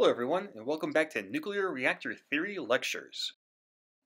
Hello everyone, and welcome back to Nuclear Reactor Theory Lectures.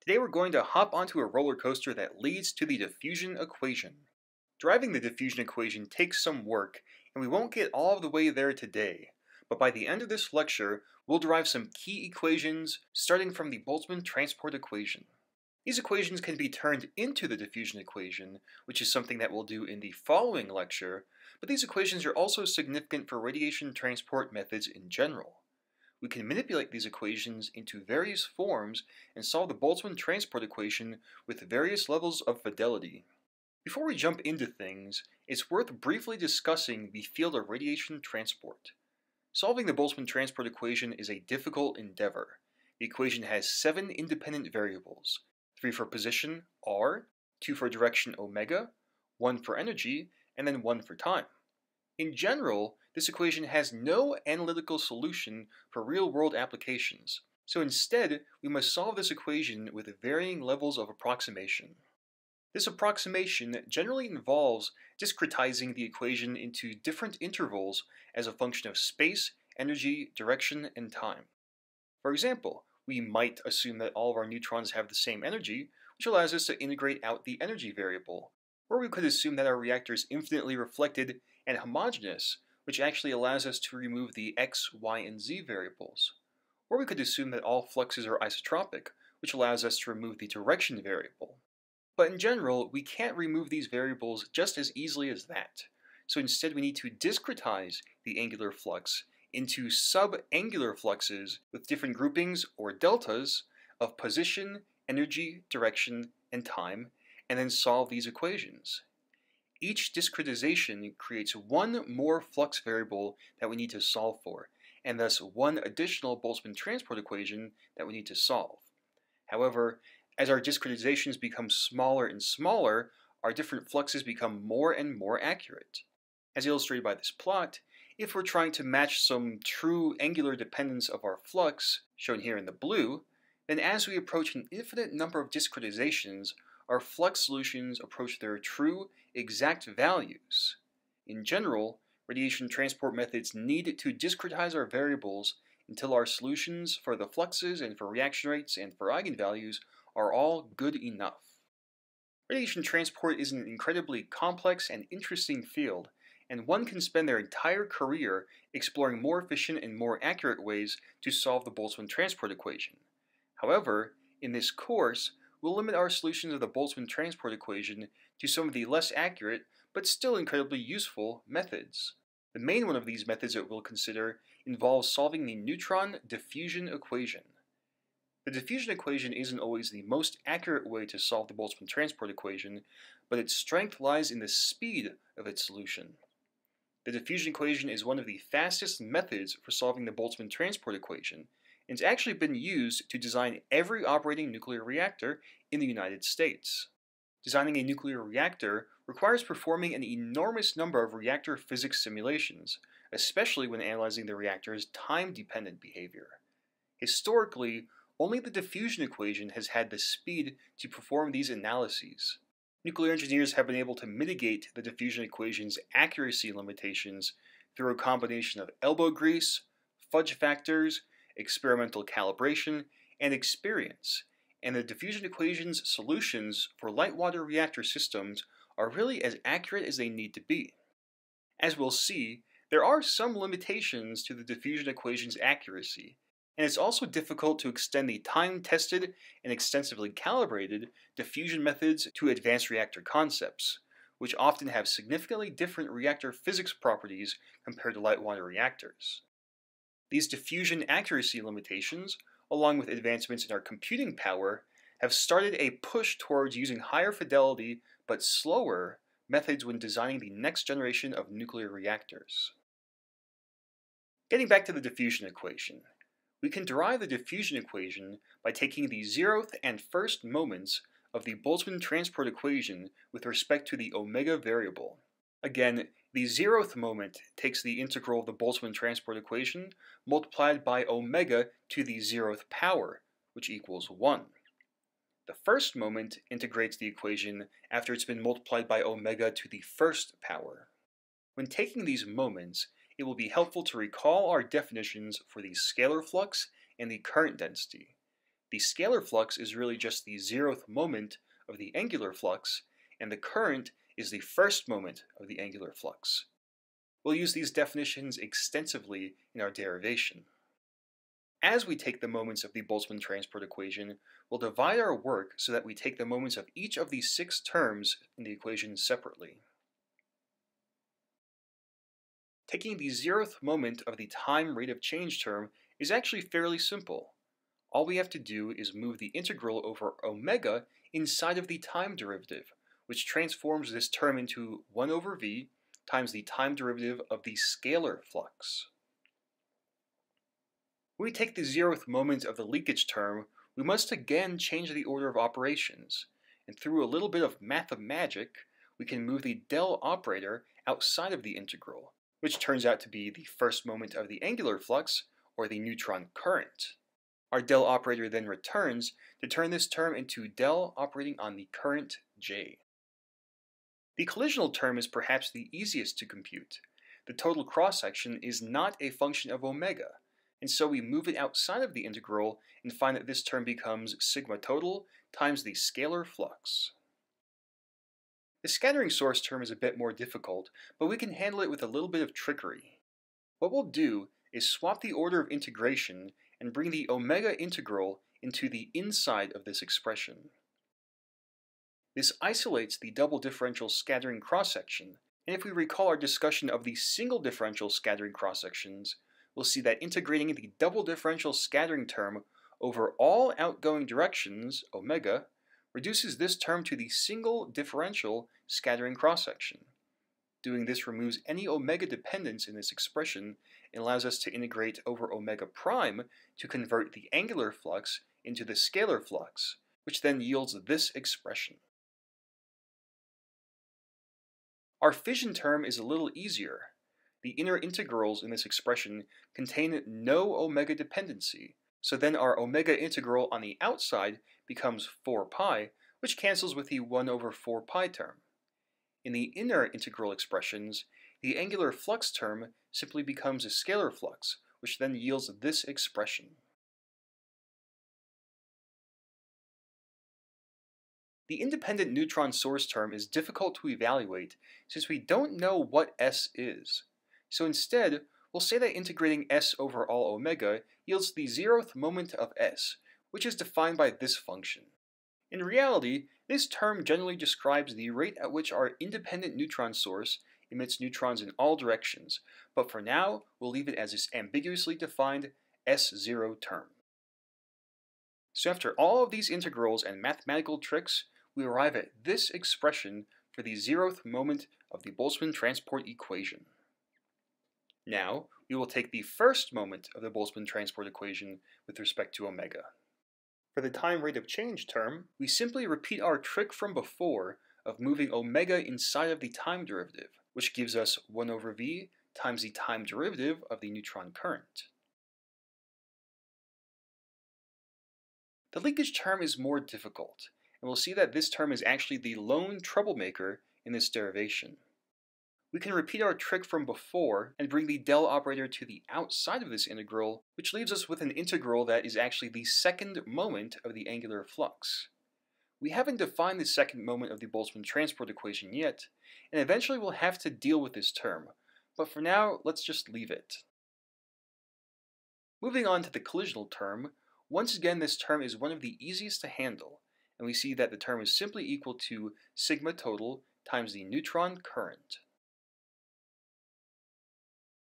Today we're going to hop onto a roller coaster that leads to the diffusion equation. Driving the diffusion equation takes some work, and we won't get all the way there today, but by the end of this lecture, we'll derive some key equations, starting from the Boltzmann transport equation. These equations can be turned into the diffusion equation, which is something that we'll do in the following lecture, but these equations are also significant for radiation transport methods in general we can manipulate these equations into various forms and solve the Boltzmann transport equation with various levels of fidelity. Before we jump into things, it's worth briefly discussing the field of radiation transport. Solving the Boltzmann transport equation is a difficult endeavor. The equation has seven independent variables, three for position, r, two for direction, omega, one for energy, and then one for time. In general, this equation has no analytical solution for real-world applications, so instead we must solve this equation with varying levels of approximation. This approximation generally involves discretizing the equation into different intervals as a function of space, energy, direction, and time. For example, we might assume that all of our neutrons have the same energy, which allows us to integrate out the energy variable. Or we could assume that our reactor is infinitely reflected and homogeneous, which actually allows us to remove the x, y, and z variables. Or we could assume that all fluxes are isotropic, which allows us to remove the direction variable. But in general, we can't remove these variables just as easily as that. So instead we need to discretize the angular flux into sub-angular fluxes with different groupings or deltas of position, energy, direction, and time, and then solve these equations. Each discretization creates one more flux variable that we need to solve for, and thus one additional Boltzmann transport equation that we need to solve. However, as our discretizations become smaller and smaller, our different fluxes become more and more accurate. As illustrated by this plot, if we're trying to match some true angular dependence of our flux, shown here in the blue, then as we approach an infinite number of discretizations, our flux solutions approach their true, exact values. In general, radiation transport methods need to discretize our variables until our solutions for the fluxes and for reaction rates and for eigenvalues are all good enough. Radiation transport is an incredibly complex and interesting field, and one can spend their entire career exploring more efficient and more accurate ways to solve the Boltzmann transport equation. However, in this course, we'll limit our solutions of the Boltzmann transport equation to some of the less accurate, but still incredibly useful, methods. The main one of these methods that we'll consider involves solving the neutron diffusion equation. The diffusion equation isn't always the most accurate way to solve the Boltzmann transport equation, but its strength lies in the speed of its solution. The diffusion equation is one of the fastest methods for solving the Boltzmann transport equation, and it's actually been used to design every operating nuclear reactor in the United States. Designing a nuclear reactor requires performing an enormous number of reactor physics simulations, especially when analyzing the reactor's time-dependent behavior. Historically, only the diffusion equation has had the speed to perform these analyses. Nuclear engineers have been able to mitigate the diffusion equation's accuracy limitations through a combination of elbow grease, fudge factors, experimental calibration, and experience, and the diffusion equation's solutions for light water reactor systems are really as accurate as they need to be. As we'll see, there are some limitations to the diffusion equation's accuracy, and it's also difficult to extend the time-tested and extensively calibrated diffusion methods to advanced reactor concepts, which often have significantly different reactor physics properties compared to light water reactors. These diffusion accuracy limitations, along with advancements in our computing power, have started a push towards using higher fidelity but slower methods when designing the next generation of nuclear reactors. Getting back to the diffusion equation, we can derive the diffusion equation by taking the zeroth and first moments of the Boltzmann transport equation with respect to the omega variable. Again, the zeroth moment takes the integral of the Boltzmann transport equation multiplied by omega to the zeroth power, which equals 1. The first moment integrates the equation after it's been multiplied by omega to the first power. When taking these moments, it will be helpful to recall our definitions for the scalar flux and the current density. The scalar flux is really just the zeroth moment of the angular flux, and the current is the first moment of the angular flux. We'll use these definitions extensively in our derivation. As we take the moments of the Boltzmann transport equation, we'll divide our work so that we take the moments of each of these six terms in the equation separately. Taking the zeroth moment of the time rate of change term is actually fairly simple. All we have to do is move the integral over omega inside of the time derivative, which transforms this term into 1 over v times the time derivative of the scalar flux. When we take the zeroth moment of the leakage term, we must again change the order of operations, and through a little bit of math magic, we can move the del operator outside of the integral, which turns out to be the first moment of the angular flux, or the neutron current. Our del operator then returns to turn this term into del operating on the current J. The collisional term is perhaps the easiest to compute. The total cross-section is not a function of omega, and so we move it outside of the integral and find that this term becomes sigma total times the scalar flux. The scattering source term is a bit more difficult, but we can handle it with a little bit of trickery. What we'll do is swap the order of integration and bring the omega integral into the inside of this expression. This isolates the double differential scattering cross-section, and if we recall our discussion of the single differential scattering cross-sections, we'll see that integrating the double differential scattering term over all outgoing directions, omega, reduces this term to the single differential scattering cross-section. Doing this removes any omega dependence in this expression and allows us to integrate over omega prime to convert the angular flux into the scalar flux, which then yields this expression. Our fission term is a little easier. The inner integrals in this expression contain no omega dependency, so then our omega integral on the outside becomes 4 pi, which cancels with the 1 over 4 pi term. In the inner integral expressions, the angular flux term simply becomes a scalar flux, which then yields this expression. The independent neutron source term is difficult to evaluate since we don't know what S is. So instead, we'll say that integrating S over all omega yields the zeroth moment of S, which is defined by this function. In reality, this term generally describes the rate at which our independent neutron source emits neutrons in all directions, but for now, we'll leave it as this ambiguously defined S0 term. So after all of these integrals and mathematical tricks, we arrive at this expression for the zeroth moment of the Boltzmann transport equation. Now, we will take the first moment of the Boltzmann transport equation with respect to omega. For the time rate of change term, we simply repeat our trick from before of moving omega inside of the time derivative, which gives us 1 over v times the time derivative of the neutron current. The leakage term is more difficult, and we'll see that this term is actually the lone troublemaker in this derivation. We can repeat our trick from before and bring the del operator to the outside of this integral, which leaves us with an integral that is actually the second moment of the angular flux. We haven't defined the second moment of the Boltzmann transport equation yet, and eventually we'll have to deal with this term, but for now, let's just leave it. Moving on to the collisional term, once again this term is one of the easiest to handle, and we see that the term is simply equal to sigma total times the neutron current.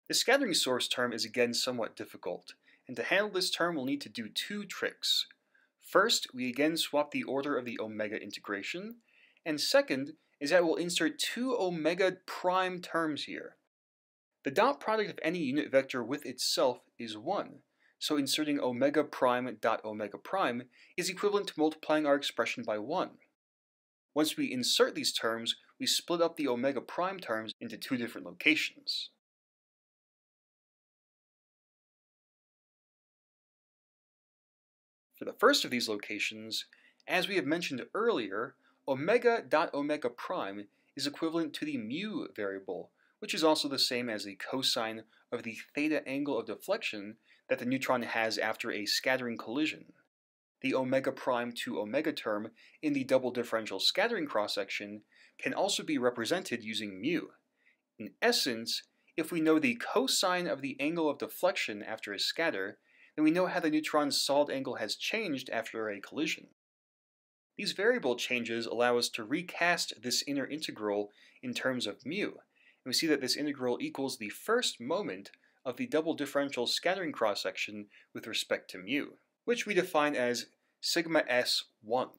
The scattering source term is again somewhat difficult, and to handle this term we'll need to do two tricks. First, we again swap the order of the omega integration, and second is that we'll insert two omega prime terms here. The dot product of any unit vector with itself is 1, so inserting omega prime dot omega prime is equivalent to multiplying our expression by 1. Once we insert these terms, we split up the omega prime terms into two different locations. For the first of these locations, as we have mentioned earlier, omega dot omega prime is equivalent to the mu variable, which is also the same as the cosine of the theta angle of deflection that the neutron has after a scattering collision. The omega prime to omega term in the double differential scattering cross-section can also be represented using mu. In essence, if we know the cosine of the angle of deflection after a scatter, then we know how the neutron's solid angle has changed after a collision. These variable changes allow us to recast this inner integral in terms of mu, and we see that this integral equals the first moment of the double differential scattering cross-section with respect to mu, which we define as sigma s1. We'll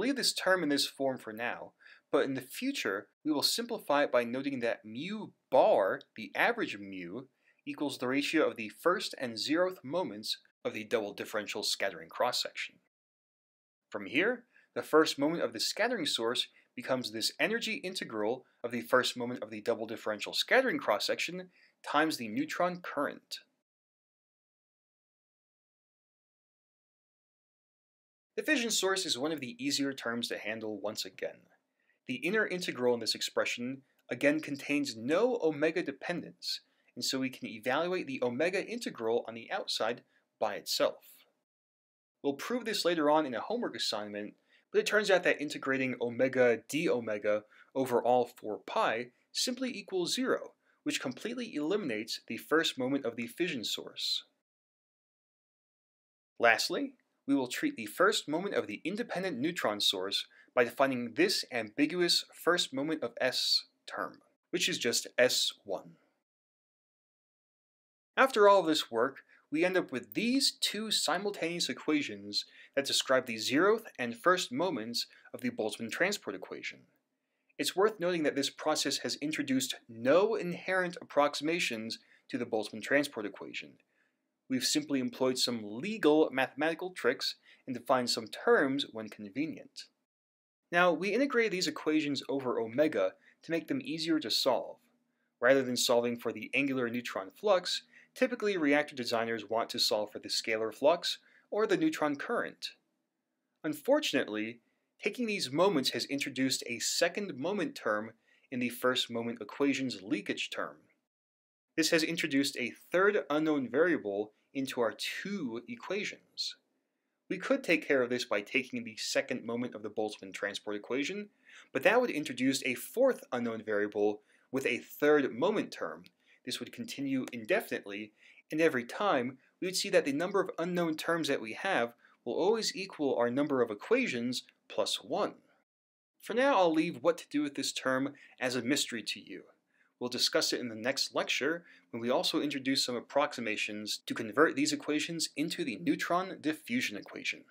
leave this term in this form for now, but in the future, we will simplify it by noting that mu bar, the average mu, equals the ratio of the first and zeroth moments of the double differential scattering cross-section. From here, the first moment of the scattering source becomes this energy integral of the first moment of the double differential scattering cross-section times the neutron current. The fission source is one of the easier terms to handle once again. The inner integral in this expression again contains no omega dependence, and so we can evaluate the omega integral on the outside by itself. We'll prove this later on in a homework assignment, but it turns out that integrating omega d omega over all 4 pi simply equals zero, which completely eliminates the first moment of the fission source. Lastly, we will treat the first moment of the independent neutron source by defining this ambiguous first moment of S term, which is just S1. After all this work, we end up with these two simultaneous equations that describe the zeroth and first moments of the Boltzmann transport equation. It's worth noting that this process has introduced no inherent approximations to the Boltzmann transport equation. We've simply employed some legal mathematical tricks and defined some terms when convenient. Now, we integrate these equations over omega to make them easier to solve. Rather than solving for the angular neutron flux, typically reactor designers want to solve for the scalar flux or the neutron current. Unfortunately, Taking these moments has introduced a second moment term in the first moment equation's leakage term. This has introduced a third unknown variable into our two equations. We could take care of this by taking the second moment of the Boltzmann transport equation, but that would introduce a fourth unknown variable with a third moment term. This would continue indefinitely, and every time we would see that the number of unknown terms that we have will always equal our number of equations plus 1. For now, I'll leave what to do with this term as a mystery to you. We'll discuss it in the next lecture when we also introduce some approximations to convert these equations into the neutron diffusion equation.